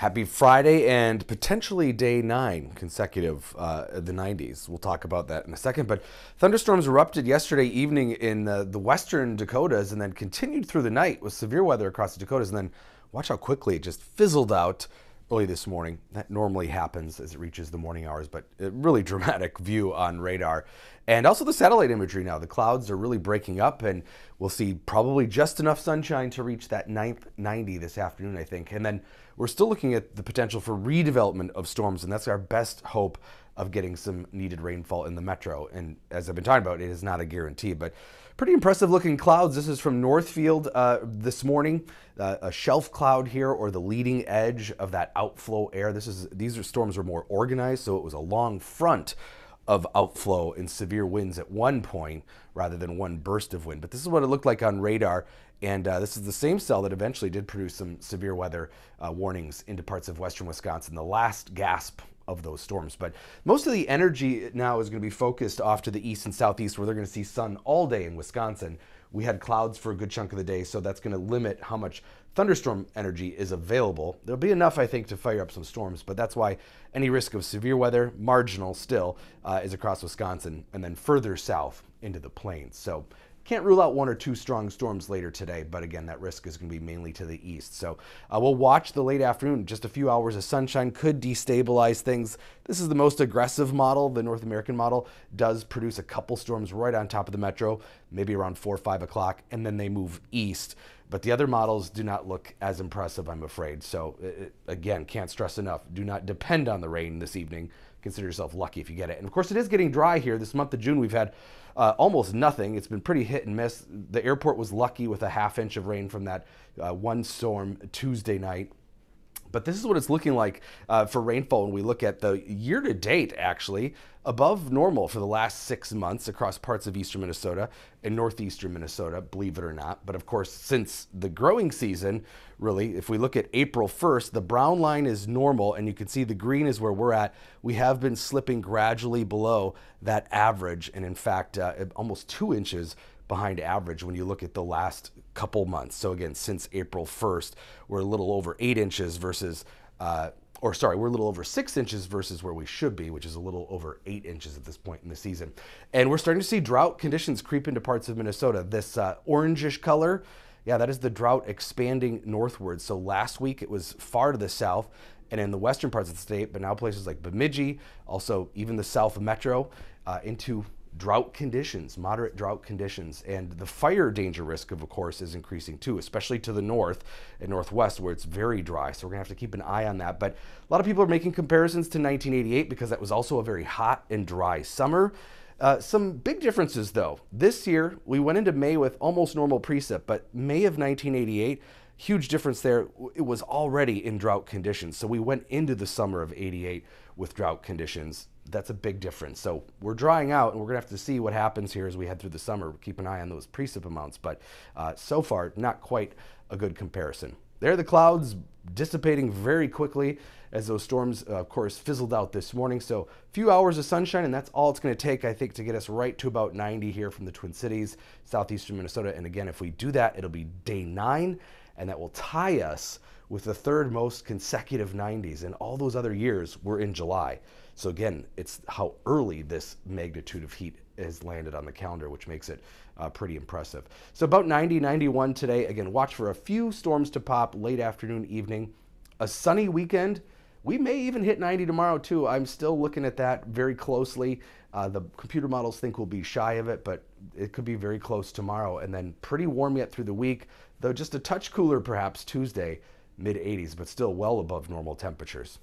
Happy Friday and potentially day nine consecutive, uh, the 90s. We'll talk about that in a second. But thunderstorms erupted yesterday evening in uh, the western Dakotas and then continued through the night with severe weather across the Dakotas. And then watch how quickly it just fizzled out early this morning. That normally happens as it reaches the morning hours, but a really dramatic view on radar. And also the satellite imagery now. The clouds are really breaking up, and we'll see probably just enough sunshine to reach that 990 this afternoon, I think. And then we're still looking at the potential for redevelopment of storms, and that's our best hope of getting some needed rainfall in the metro. And as I've been talking about, it is not a guarantee, but pretty impressive looking clouds. This is from Northfield uh, this morning, uh, a shelf cloud here or the leading edge of that outflow air. This is these are storms were more organized, so it was a long front of outflow and severe winds at one point rather than one burst of wind. But this is what it looked like on radar. And uh, this is the same cell that eventually did produce some severe weather uh, warnings into parts of western Wisconsin. The last gasp of those storms. But most of the energy now is going to be focused off to the east and southeast, where they're going to see sun all day in Wisconsin. We had clouds for a good chunk of the day, so that's going to limit how much thunderstorm energy is available. There'll be enough, I think, to fire up some storms, but that's why any risk of severe weather, marginal still, uh, is across Wisconsin and then further south into the plains. So can't rule out one or two strong storms later today, but again, that risk is going to be mainly to the east. So uh, we'll watch the late afternoon. Just a few hours of sunshine could destabilize things. This is the most aggressive model. The North American model does produce a couple storms right on top of the metro, maybe around 4 or 5 o'clock, and then they move east. But the other models do not look as impressive, I'm afraid. So it, uh, uh, again, can't stress enough do not depend on the rain this evening consider yourself lucky if you get it. And of course, it is getting dry here. This month of June, we've had uh, almost nothing. It's been pretty hit and miss. The airport was lucky with a half inch of rain from that uh, one storm Tuesday night. But this is what it's looking like uh, for rainfall when we look at the year to date, actually, above normal for the last six months across parts of eastern Minnesota and northeastern Minnesota, believe it or not. But of course, since the growing season, really, if we look at April 1st, the brown line is normal, and you can see the green is where we're at. We have been slipping gradually below that average, and in fact, uh, almost two inches behind average when you look at the last couple months. So again, since April 1st, we're a little over eight inches versus, uh, or sorry, we're a little over six inches versus where we should be, which is a little over eight inches at this point in the season. And we're starting to see drought conditions creep into parts of Minnesota. This uh, orangish color, yeah, that is the drought expanding northward. So last week it was far to the south and in the western parts of the state, but now places like Bemidji, also even the south metro, uh, into drought conditions, moderate drought conditions, and the fire danger risk of, of course is increasing too, especially to the north and northwest where it's very dry. So we're gonna have to keep an eye on that. But a lot of people are making comparisons to 1988 because that was also a very hot and dry summer. Uh, some big differences though. This year, we went into May with almost normal precip, but May of 1988, huge difference there. It was already in drought conditions. So we went into the summer of 88 with drought conditions that's a big difference. So we're drying out, and we're gonna have to see what happens here as we head through the summer. Keep an eye on those precip amounts, but uh, so far, not quite a good comparison. There are the clouds dissipating very quickly as those storms, uh, of course, fizzled out this morning. So a few hours of sunshine, and that's all it's going to take, I think, to get us right to about 90 here from the Twin Cities, southeastern Minnesota. And again, if we do that, it'll be day nine and that will tie us with the third most consecutive 90s. And all those other years were in July. So again, it's how early this magnitude of heat has landed on the calendar, which makes it uh, pretty impressive. So about 90, 91 today. Again, watch for a few storms to pop late afternoon, evening. A sunny weekend. We may even hit 90 tomorrow too. I'm still looking at that very closely. Uh, the computer models think we'll be shy of it, but it could be very close tomorrow and then pretty warm yet through the week, though just a touch cooler perhaps Tuesday, mid 80s, but still well above normal temperatures.